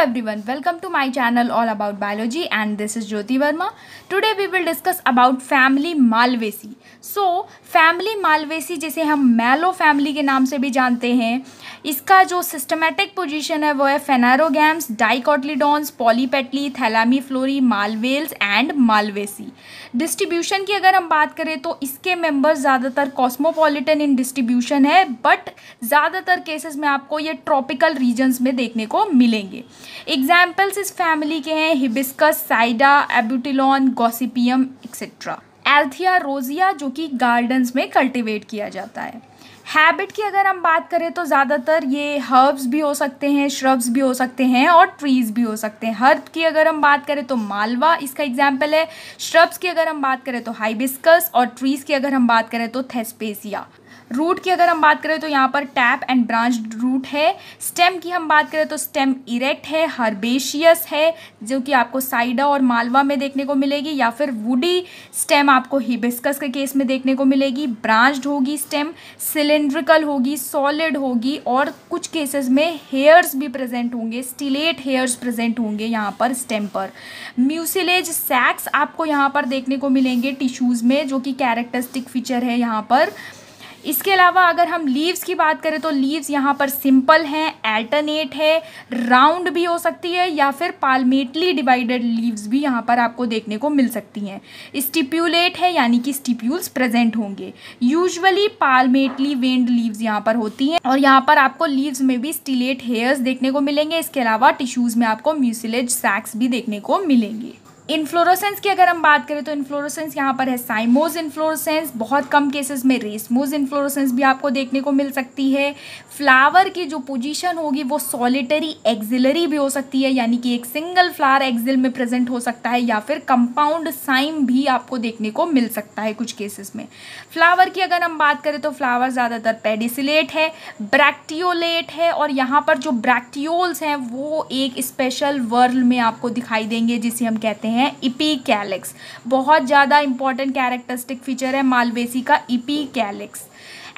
every everyone welcome to my channel all about biology and this is Jyoti Verma today we will discuss about family Malvaceae so family Malvaceae जिसे हम मैलो family के नाम से भी जानते हैं इसका जो सिस्टमेटिक पोजिशन है वो है phanerogams dicotyledons polypetalae thalamiflorae Malvales and Malvaceae distribution की अगर हम बात करें तो इसके मेंबर्स ज़्यादातर कॉस्मोपोलिटन इन डिस्ट्रीब्यूशन है बट ज़्यादातर केसेस में आपको ये ट्रॉपिकल रीजन्स में देखने को मिलेंगे एग्जाम्पल्स इस फैमिली के हैं Hibiscus Sida Abutilon Gossypium etcetera Althaea rosea जो कि गार्डन्स में कल्टिवेट किया जाता है हैबिट की अगर हम बात करें तो ज़्यादातर ये हर्ब्स भी हो सकते हैं श्रब्स भी हो सकते हैं और ट्रीज़ भी हो सकते हैं हर्ब की अगर हम बात करें तो मालवा इसका एग्जाम्पल है श्रब्स की अगर हम बात करें तो हाइबिस्कस और ट्रीज़ की अगर हम बात करें तो थेस्पेसिया रूट की अगर हम बात करें तो यहाँ पर टैप एंड ब्रांच रूट है स्टेम की हम बात करें तो स्टेम इरेक्ट है हर्बेशियस है जो कि आपको साइडा और मालवा में देखने को मिलेगी या फिर वुडी स्टेम आपको हिबिस्कस के केस में देखने को मिलेगी ब्रांच्ड होगी स्टेम सिलेंड्रिकल होगी सॉलिड होगी और कुछ केसेस में हेयर्स भी प्रेजेंट होंगे स्टिलेट हेयर्स प्रेजेंट होंगे यहाँ पर स्टेम पर म्यूसिलेज सैक्स आपको यहाँ पर देखने को मिलेंगे टिश्यूज़ में जो कि कैरेक्टरिस्टिक फीचर है यहाँ पर इसके अलावा अगर हम लीव्स की बात करें तो लीव्स यहाँ पर सिंपल हैं एल्टरनेट है राउंड भी हो सकती है या फिर पालमेटली डिवाइडेड लीव्स भी यहाँ पर आपको देखने को मिल सकती हैं स्टिप्यूलेट है यानी कि स्टिप्यूल्स प्रेजेंट होंगे यूजुअली पालमेटली वेंड लीव्स यहाँ पर होती हैं और यहाँ पर आपको लीव्स में भी स्टिलेट हेयर्स देखने को मिलेंगे इसके अलावा टिश्यूज़ में आपको म्यूसिलेज सैक्स भी देखने को मिलेंगे इन्फ्लोरोसेंस की अगर हम बात करें तो इन्फ्लोरोसेंस यहाँ पर है साइमोज इन्फ्लोरोसेंस बहुत कम केसेस में रेसमोज इन्फ्लोरोसेंस भी आपको देखने को मिल सकती है फ्लावर की जो पोजीशन होगी वो सॉलिटरी एक्जिलरी भी हो सकती है यानी कि एक सिंगल फ्लावर एक्जिल में प्रेजेंट हो सकता है या फिर कंपाउंड साइम भी आपको देखने को मिल सकता है कुछ केसेस में फ्लावर की अगर हम बात करें तो फ्लावर ज़्यादातर पेडिसिलेट है ब्रैक्टियोलेट है और यहाँ पर जो ब्रैक्टियोल्स हैं वो एक स्पेशल वर्ल में आपको दिखाई देंगे जिसे हम कहते हैं हैं इपी e कैलिक्स बहुत ज़्यादा इंपॉर्टेंट कैरेक्टरिस्टिक फीचर है मालवेसी का इपी कैलिक्स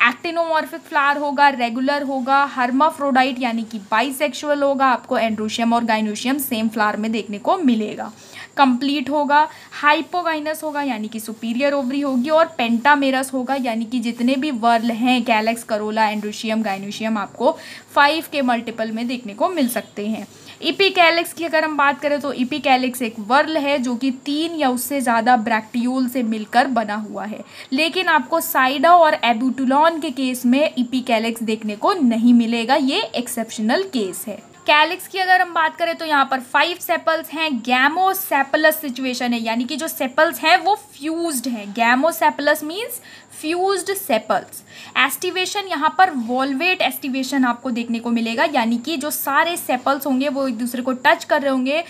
एक्टिनोमॉर्फिक फ्लावर होगा रेगुलर होगा हर्माफ्रोडाइट यानी कि बाइसेक्शुअल होगा आपको एंड्रोशियम और गाइनोशियम सेम फ्लावर में देखने को मिलेगा कंप्लीट होगा हाइपोगाइनस होगा यानी कि सुपीरियर ओवरी होगी और पेंटामेरस होगा यानी कि जितने भी वर्ल हैं कैलेक्स करोला एंड्रोशियम गाइनोशियम आपको फाइव के मल्टीपल में देखने को मिल सकते हैं ईपी e कैलिक्स की अगर हम बात करें तो ईपी e कैलिक्स एक वर्ल है जो कि तीन या उससे ज़्यादा ब्रैक्टियोल से मिलकर बना हुआ है लेकिन आपको साइडा और एबुटुलॉन के केस में ईपी e कैलिक्स देखने को नहीं मिलेगा ये एक्सेप्शनल केस है कैलिक्स की अगर हम बात करें तो यहाँ पर फाइव सेपल्स हैं गैमोसेपलस सिचुएशन है यानी कि जो सेपल्स हैं वो फ्यूज्ड हैं gamosepalous means fused sepals aestivation यहाँ पर वॉलवेट एस्टिवेशन आपको देखने को मिलेगा यानी कि जो सारे सेपल्स होंगे वो एक दूसरे को टच कर रहे होंगे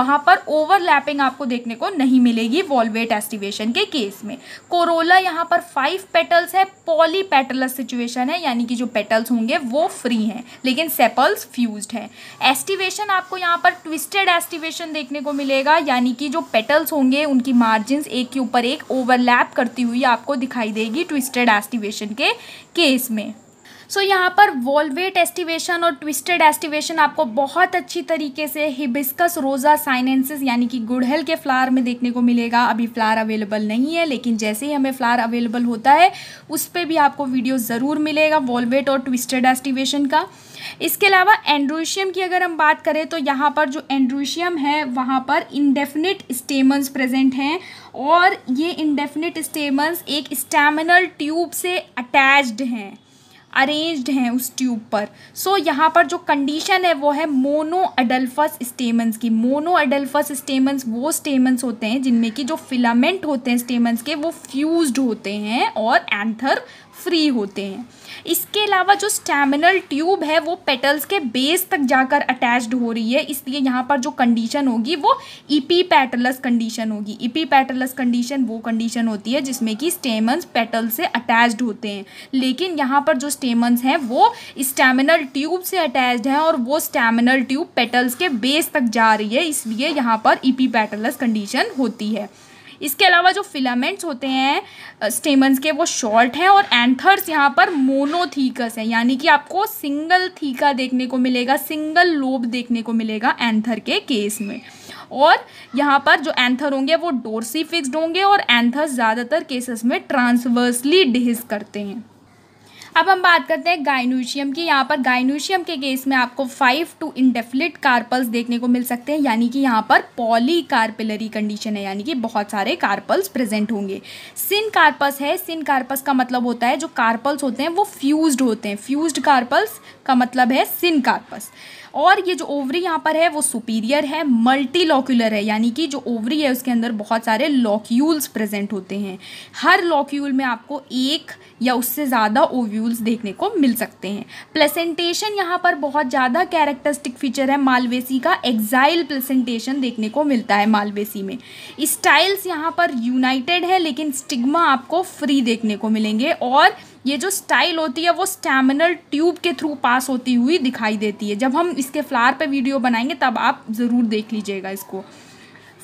वहाँ पर ओवरलैपिंग आपको देखने को नहीं मिलेगी वॉलवेट एस्टिवेशन के केस में कोरोला यहाँ पर फाइव पेटल्स है पॉली पेटलस सिचुएशन है यानी कि जो पेटल्स होंगे वो फ्री हैं लेकिन सेपल्स फ्यूज हैं एस्टिवेशन आपको यहाँ पर ट्विस्टेड एस्टिवेशन देखने को मिलेगा यानी कि जो पेटल्स होंगे उनकी मार्जिन एक के ऊपर एक ओवरलैप करती हुई आपको दिखाई देगी ट्विस्टेड एस्टिवेशन के केस में सो so, यहाँ पर वॉलवेट एस्टिवेशन और ट्विस्टेड एस्टिवेशन आपको बहुत अच्छी तरीके से हिबिस्कस रोज़ा साइनेंसिस यानी कि गुड़हल के फ्लावर में देखने को मिलेगा अभी फ्लावर अवेलेबल नहीं है लेकिन जैसे ही हमें फ्लावर अवेलेबल होता है उस पर भी आपको वीडियो ज़रूर मिलेगा वॉलवेट और ट्विस्टेड एस्टिवेशन का इसके अलावा एंड्रोशियम की अगर हम बात करें तो यहाँ पर जो एंड्रोशियम है वहाँ पर इंडेफिनिट स्टेमन्स प्रेजेंट हैं और ये इंडेफिनिट स्टेमन्स एक स्टेमिनल ट्यूब से अटैच्ड हैं अरेंज्ड हैं उस ट्यूब पर सो so, यहाँ पर जो कंडीशन है वो है मोनो अडल्फस स्टेमन्स की मोनो अडल्फस स्टेमन्स वो स्टेमन्स होते हैं जिनमें कि जो फिलामेंट होते हैं स्टेमन्स के वो फ्यूज्ड होते हैं और एंथर फ्री होते हैं इसके अलावा जो स्टैमिनल ट्यूब है वो पेटल्स के बेस तक जाकर अटैच्ड हो रही है इसलिए यहाँ पर जो कंडीशन होगी वो ईपी पैटलस कंडीशन होगी ईपी पैटलस कंडीशन वो कंडीशन होती है जिसमें कि स्टेमन्स पेटल से अटैच्ड होते हैं लेकिन यहाँ पर जो स्टेमन्स हैं वो स्टैमिनल ट्यूब से अटैच हैं और वो स्टैमिनल ट्यूब पेटल्स के बेस तक जा रही है इसलिए यहाँ पर ईपी पैटलस कंडीशन होती है इसके अलावा जो फिलामेंट्स होते हैं स्टेमन्स के वो शॉर्ट हैं और एंथर्स यहाँ पर मोनोथीकस हैं यानी कि आपको सिंगल थीका देखने को मिलेगा सिंगल लोब देखने को मिलेगा एंथर के केस में और यहाँ पर जो एंथर होंगे वो डोरसी फिक्स्ड होंगे और एंथर्स ज़्यादातर केसेस में ट्रांसवर्सली डिहिस करते हैं अब हम बात करते हैं गाइनोशियम की यहाँ पर गाइनोशियम के केस में आपको फाइव टू इंडेफिलिट कार्पल्स देखने को मिल सकते हैं यानी कि यहाँ पर पॉली कार्पिलरी कंडीशन है यानी कि बहुत सारे कार्पल्स प्रेजेंट होंगे सिन कार्पस है सिन कार्पस का मतलब होता है जो कार्पल्स होते हैं वो फ्यूज होते हैं फ्यूज कार्पल्स का मतलब है सिन कार्पस और ये जो ओवरी यहाँ पर है वो सुपीरियर है मल्टी लॉक्यूलर है यानी कि जो ओवरी है उसके अंदर बहुत सारे लॉक्यूल्स प्रेजेंट होते हैं हर लॉक्यूल में आपको एक या उससे ज़्यादा ओव्यूल्स देखने को मिल सकते हैं प्लेसेंटेशन यहाँ पर बहुत ज़्यादा कैरेक्टरिस्टिक फीचर है मालवेसी का एग्जाइल प्लेसेंटेशन देखने को मिलता है मालवेसी में स्टाइल्स यहाँ पर यूनाइटेड है लेकिन स्टिग्मा आपको फ्री देखने को मिलेंगे और ये जो स्टाइल होती है वो स्टैमिनल ट्यूब के थ्रू पास होती हुई दिखाई देती है जब हम इसके फ्लावर पे वीडियो बनाएंगे तब आप ज़रूर देख लीजिएगा इसको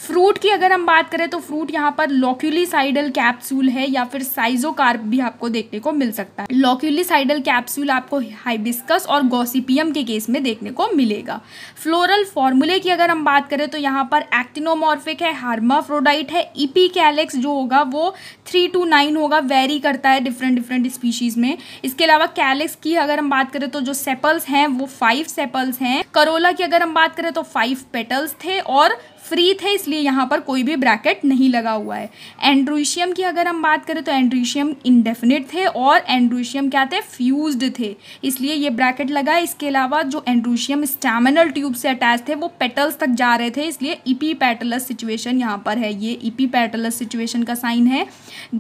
फ्रूट की अगर हम बात करें तो फ्रूट यहाँ पर लॉक्यूलिसाइडल कैप्सूल है या फिर साइजोकार्प भी आपको देखने को मिल सकता है लॉक्यूलिसाइडल कैप्सूल आपको हाइबिस्कस और गोसिपियम के केस में देखने को मिलेगा फ्लोरल फॉर्मूले की अगर हम बात करें तो यहाँ पर एक्टिनोमॉर्फिक है हार्माफ्रोडाइट है ईपी कैलेक्स जो होगा वो थ्री टू नाइन होगा वेरी करता है डिफरेंट डिफरेंट स्पीशीज़ में इसके अलावा कैलेक्स की अगर हम बात करें तो जो सेपल्स हैं वो फाइव सेपल्स हैं करोला की अगर हम बात करें तो फाइव पेटल्स थे और फ्री थे इसलिए यहाँ पर कोई भी ब्रैकेट नहीं लगा हुआ है एंड्रोशियम की अगर हम बात करें तो एंड्रोशियम इंडेफिनिट थे और एंड्रोशियम क्या थे फ्यूज थे इसलिए ये ब्रैकेट लगा इसके अलावा जो एंड्रोशियम स्टैमिनल ट्यूब से अटैच थे वो पेटल्स तक जा रहे थे इसलिए इपी पैटलस सिचुएशन यहाँ पर है ये इपी पैटलस सिचुएशन का साइन है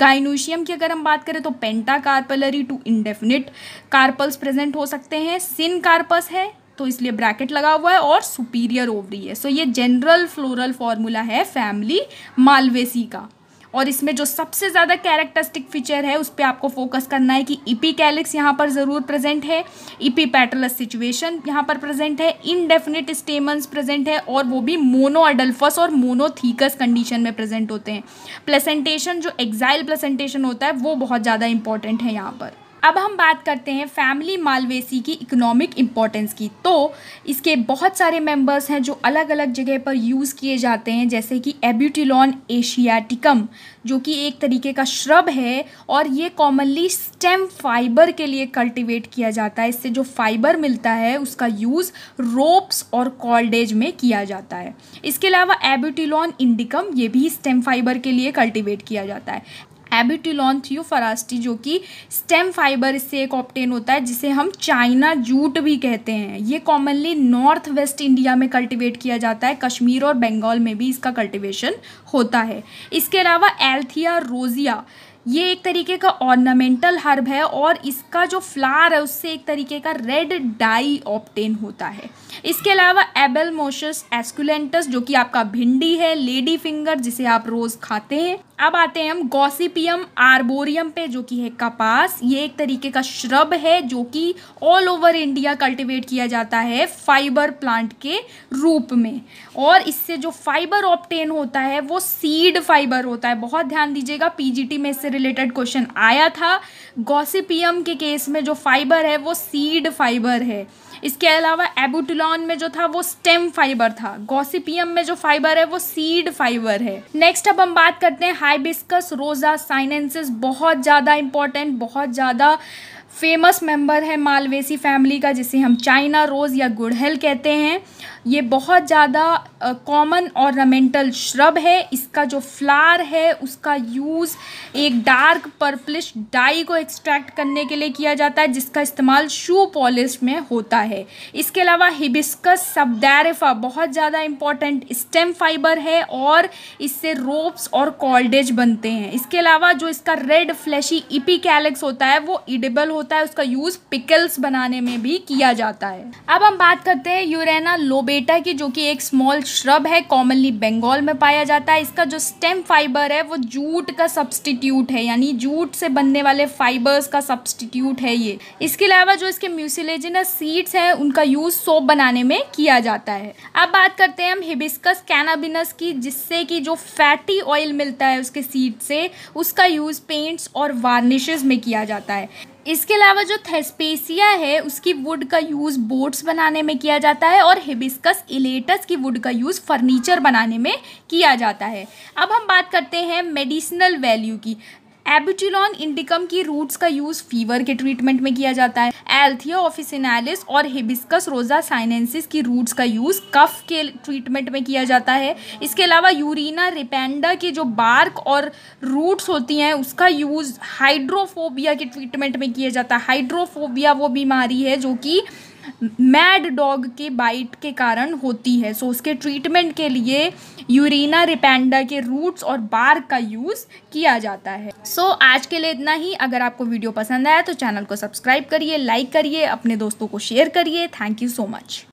गाइनोशियम की अगर हम बात करें तो pentacarpellary to indefinite carpels present हो सकते हैं सिन कार्पस है तो इसलिए ब्रैकेट लगा हुआ है और सुपीरियर ओवरी है सो ये जनरल फ्लोरल फॉर्मूला है फैमिली मालवेसी का और इसमें जो सबसे ज़्यादा कैरेक्टरिस्टिक फीचर है उस पर आपको फोकस करना है कि ईपी e कैलिक्स यहाँ पर ज़रूर प्रेजेंट है ईपी पैटलस सिचुएशन यहाँ पर प्रेजेंट है इनडेफिनिट स्टेमन्स प्रेजेंट है और वो भी मोनो अडल्फस और मोनोथीकस कंडीशन में प्रेजेंट होते हैं प्लेसेंटेशन जो एग्जाइल प्लेसेंटेशन होता है वो बहुत ज़्यादा इंपॉर्टेंट है यहाँ पर अब हम बात करते हैं फैमिली मालवेसी की इकोनॉमिक इम्पोर्टेंस की तो इसके बहुत सारे मेंबर्स हैं जो अलग अलग जगह पर यूज़ किए जाते हैं जैसे कि एब्यूटिलॉन एशियाटिकम जो कि एक तरीके का श्रब है और ये कॉमनली स्टेम फाइबर के लिए कल्टीवेट किया जाता है इससे जो फाइबर मिलता है उसका यूज़ रोप्स और कॉल्डेज में किया जाता है इसके अलावा एब्यूटिलॉन इंडिकम ये भी स्टेम फाइबर के लिए कल्टिवेट किया जाता है एबिटिलॉन थियोफरास्टी जो कि स्टेम फाइबर इससे एक ऑप्टेन होता है जिसे हम चाइना जूट भी कहते हैं ये कॉमनली नॉर्थ वेस्ट इंडिया में कल्टिवेट किया जाता है कश्मीर और बंगाल में भी इसका कल्टिवेशन होता है इसके अलावा एल्थिया रोजिया ये एक तरीके का ऑर्नामेंटल हर्ब है और इसका जो फ्लावर है उससे एक तरीके का रेड डाई ऑप्टेन होता है इसके अलावा एबल मोशस एस्कुलेंटस जो कि आपका भिंडी है लेडी फिंगर जिसे आप रोज़ खाते हैं अब आते हैं हम गॉसिपियम आर्बोरियम पे जो कि है कपास ये एक तरीके का श्रब है जो कि ऑल ओवर इंडिया कल्टीवेट किया जाता है फाइबर प्लांट के रूप में और इससे जो फाइबर ऑप्टेन होता है वो सीड फाइबर होता है बहुत ध्यान दीजिएगा पीजीटी में इससे रिलेटेड क्वेश्चन आया था गॉसिपियम के केस में जो फाइबर है वो सीड फाइबर है इसके अलावा एबुटुलॉन में जो था वो स्टेम फाइबर था गॉसिपियम में जो फाइबर है वो सीड फाइबर है नेक्स्ट अब हम बात करते हैं हाइबिस्कस रोजा साइनेंसिस बहुत ज़्यादा इंपॉर्टेंट बहुत ज़्यादा फेमस मेंबर है मालवेसी फैमिली का जिसे हम चाइना रोज़ या गुड़हल कहते हैं ये बहुत ज़्यादा कॉमन ऑर्नामेंटल श्रब है इसका जो फ्लार है उसका यूज़ एक डार्क पर्पलिश डाई को एक्सट्रैक्ट करने के लिए किया जाता है जिसका इस्तेमाल शू पॉलिश में होता है इसके अलावा हिबिस्कस सबदैरफा बहुत ज़्यादा इम्पॉर्टेंट स्टेम फाइबर है और इससे रोप्स और कॉल्डेज बनते हैं इसके अलावा जो इसका रेड फ्लैशी इपी होता है वो इडेबल होता होता है उसका यूज़ पिकल्स बनाने में भी किया जाता है अब हम बात करते हैं यूरेना लोबेटा की जो कि एक स्मॉल श्रब है कॉमनली बंगाल में पाया जाता है इसका जो स्टेम फाइबर है वो जूट का सब्सटीट्यूट है यानी जूट से बनने वाले फाइबर्स का सब्सटीट्यूट है ये इसके अलावा जो इसके म्यूसिलेजिनस सीड्स हैं उनका यूज़ सोप बनाने में किया जाता है अब बात करते हैं हम हिबिस्कस कैनाबिनस की जिससे कि जो फैटी ऑयल मिलता है उसके सीड से उसका यूज़ पेंट्स और वार्निशेस में किया जाता है इसके अलावा जो थेस्पेसिया है उसकी वुड का यूज़ बोट्स बनाने में किया जाता है और हिबिस्कस इलेटस की वुड का यूज़ फर्नीचर बनाने में किया जाता है अब हम बात करते हैं मेडिसिनल वैल्यू की एबिटिलॉन इंडिकम की रूट्स का यूज़ फीवर के ट्रीटमेंट में किया जाता है एल्थिया ऑफिसिनालिस और हिबिस्कस रोजा साइनेंसिस की रूट्स का यूज़ कफ के ट्रीटमेंट में किया जाता है इसके अलावा यूरिना रिपेंडा के जो बार्क और रूट्स होती हैं उसका यूज़ हाइड्रोफोबिया के ट्रीटमेंट में किया जाता है हाइड्रोफोबिया वो बीमारी है जो कि मैड डॉग के बाइट के कारण होती है सो so, उसके ट्रीटमेंट के लिए यूरिना रिपेंडा के रूट्स और बार का यूज़ किया जाता है सो so, आज के लिए इतना ही अगर आपको वीडियो पसंद आया तो चैनल को सब्सक्राइब करिए लाइक करिए अपने दोस्तों को शेयर करिए थैंक यू सो मच